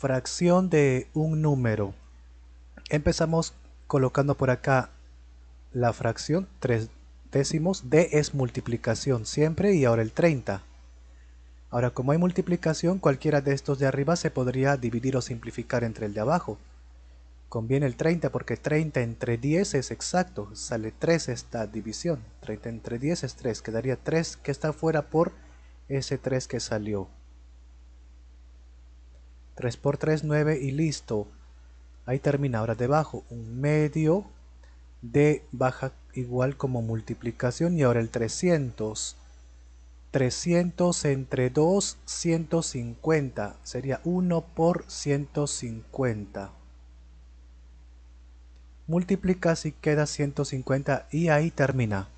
fracción de un número. Empezamos colocando por acá la fracción 3 décimos. D es multiplicación siempre y ahora el 30. Ahora como hay multiplicación, cualquiera de estos de arriba se podría dividir o simplificar entre el de abajo. Conviene el 30 porque 30 entre 10 es exacto, sale 3 esta división. 30 entre 10 es 3, quedaría 3 que está afuera por ese 3 que salió. 3 por 3 9 y listo ahí termina ahora debajo un medio de baja igual como multiplicación y ahora el 300 300 entre 2 150 sería 1 por 150 multiplica, si queda 150 y ahí termina